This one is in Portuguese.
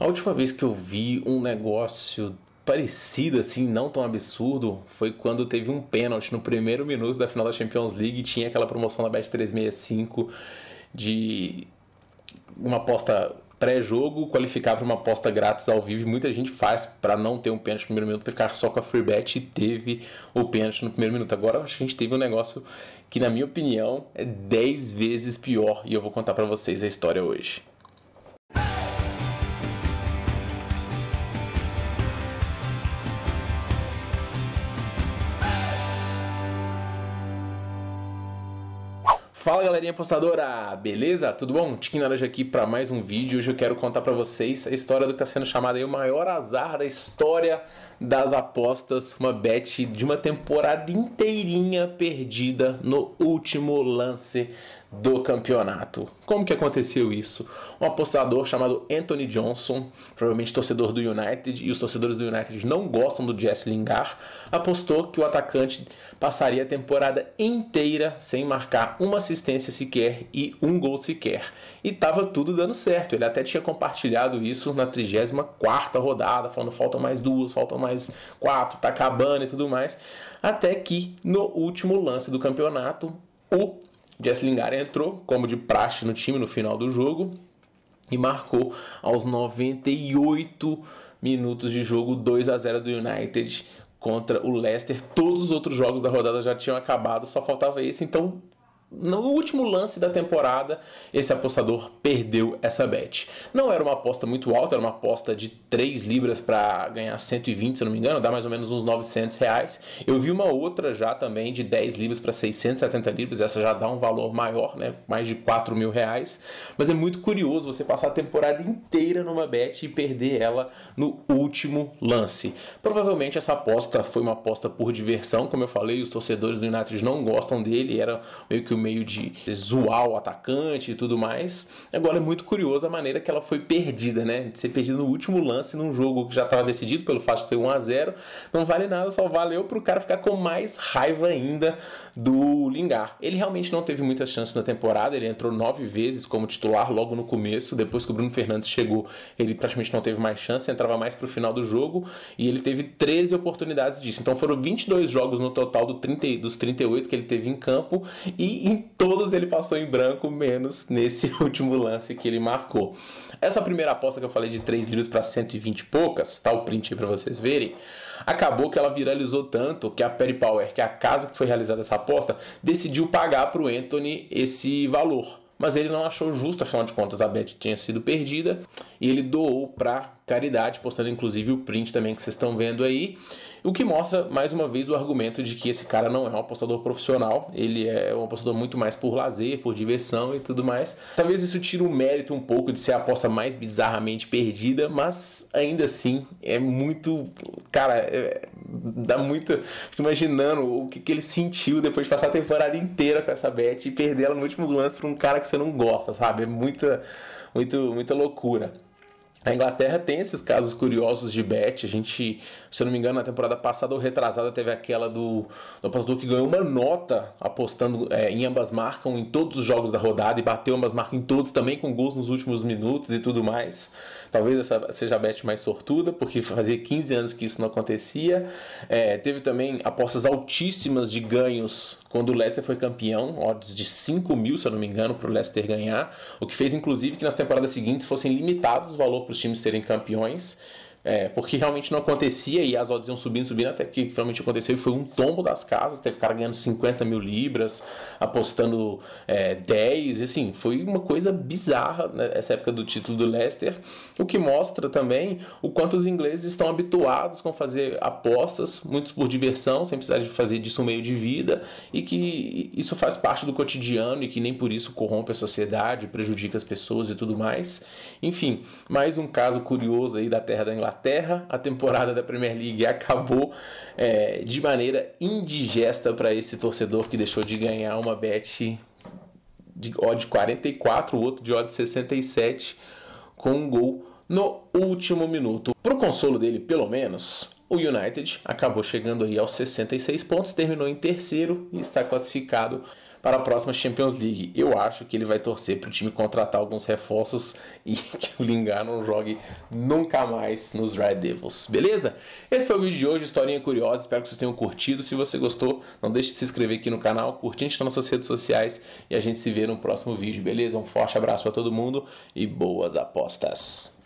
A última vez que eu vi um negócio parecido, assim, não tão absurdo, foi quando teve um pênalti no primeiro minuto da final da Champions League. e Tinha aquela promoção da Bet365 de uma aposta pré-jogo, qualificar para uma aposta grátis ao vivo. E muita gente faz para não ter um pênalti no primeiro minuto, para ficar só com a free bet e teve o pênalti no primeiro minuto. Agora acho que a gente teve um negócio que, na minha opinião, é 10 vezes pior e eu vou contar para vocês a história hoje. Fala galerinha apostadora, beleza? Tudo bom? Tiquinho Naranja aqui para mais um vídeo. Hoje eu quero contar para vocês a história do que está sendo chamada aí o maior azar da história das apostas. Uma bet de uma temporada inteirinha perdida no último lance do campeonato. Como que aconteceu isso? Um apostador chamado Anthony Johnson, provavelmente torcedor do United, e os torcedores do United não gostam do Jesse Lingard, apostou que o atacante passaria a temporada inteira sem marcar uma assistência assistência sequer e um gol sequer. E estava tudo dando certo. Ele até tinha compartilhado isso na 34 rodada, falando faltam mais duas, faltam mais quatro, tá acabando e tudo mais. Até que no último lance do campeonato, o Jess Lingard entrou, como de praxe no time no final do jogo, e marcou aos 98 minutos de jogo 2 a 0 do United contra o Leicester. Todos os outros jogos da rodada já tinham acabado, só faltava esse, então no último lance da temporada, esse apostador perdeu essa bet. Não era uma aposta muito alta, era uma aposta de 3 libras para ganhar 120, se não me engano, dá mais ou menos uns 900 reais. Eu vi uma outra já também de 10 libras para 670 libras, essa já dá um valor maior, né? mais de 4 mil reais. Mas é muito curioso você passar a temporada inteira numa bet e perder ela no último lance. Provavelmente essa aposta foi uma aposta por diversão, como eu falei, os torcedores do United não gostam dele, era meio que meio de zoar o atacante e tudo mais. Agora é muito curioso a maneira que ela foi perdida, né? De ser perdida no último lance, num jogo que já estava decidido pelo fato de ser 1 a 0 Não vale nada, só valeu para o cara ficar com mais raiva ainda do Lingard. Ele realmente não teve muitas chances na temporada, ele entrou nove vezes como titular logo no começo. Depois que o Bruno Fernandes chegou, ele praticamente não teve mais chance, entrava mais para o final do jogo e ele teve 13 oportunidades disso. Então foram 22 jogos no total do 30, dos 38 que ele teve em campo e em todos ele passou em branco, menos nesse último lance que ele marcou. Essa primeira aposta que eu falei de 3 livros para 120 e poucas, tá o print aí para vocês verem, acabou que ela viralizou tanto que a Perry Power, que é a casa que foi realizada essa aposta, decidiu pagar para o Anthony esse valor. Mas ele não achou justo, afinal de contas a bet tinha sido perdida e ele doou para caridade, postando inclusive o print também que vocês estão vendo aí. O que mostra, mais uma vez, o argumento de que esse cara não é um apostador profissional, ele é um apostador muito mais por lazer, por diversão e tudo mais. Talvez isso tire o mérito um pouco de ser a aposta mais bizarramente perdida, mas ainda assim é muito. Cara, é... dá muito. Fico imaginando o que, que ele sentiu depois de passar a temporada inteira com essa bet e perder ela no último lance para um cara que você não gosta, sabe? É muita, muito, muita loucura. A Inglaterra tem esses casos curiosos de bet. A gente, se eu não me engano, na temporada passada ou retrasada teve aquela do, do apostador que ganhou uma nota apostando é, em ambas marcas, em todos os jogos da rodada e bateu ambas marcas em todos também com gols nos últimos minutos e tudo mais. Talvez essa seja a bet mais sortuda, porque fazia 15 anos que isso não acontecia. É, teve também apostas altíssimas de ganhos quando o Leicester foi campeão, odds de 5 mil, se eu não me engano, para o Leicester ganhar, o que fez inclusive que nas temporadas seguintes fossem limitados o valor para os times serem campeões. É, porque realmente não acontecia e as odds iam subindo, subindo, até que finalmente aconteceu e foi um tombo das casas. Teve cara ganhando 50 mil libras, apostando é, 10, assim, foi uma coisa bizarra né, essa época do título do Leicester, o que mostra também o quanto os ingleses estão habituados com fazer apostas, muitos por diversão, sem precisar de fazer disso um meio de vida, e que isso faz parte do cotidiano e que nem por isso corrompe a sociedade, prejudica as pessoas e tudo mais. Enfim, mais um caso curioso aí da terra da Inglaterra Inglaterra. A temporada da Premier League acabou é, de maneira indigesta para esse torcedor que deixou de ganhar uma bet de odd 44, o outro de odd 67, com um gol no último minuto. para o consolo dele, pelo menos, o United acabou chegando aí aos 66 pontos, terminou em terceiro e está classificado para a próxima Champions League. Eu acho que ele vai torcer para o time contratar alguns reforços e que o Lingard não jogue nunca mais nos Red Devils, beleza? Esse foi o vídeo de hoje, historinha curiosa, espero que vocês tenham curtido. Se você gostou, não deixe de se inscrever aqui no canal, curte a gente nas nossas redes sociais e a gente se vê no próximo vídeo, beleza? Um forte abraço para todo mundo e boas apostas!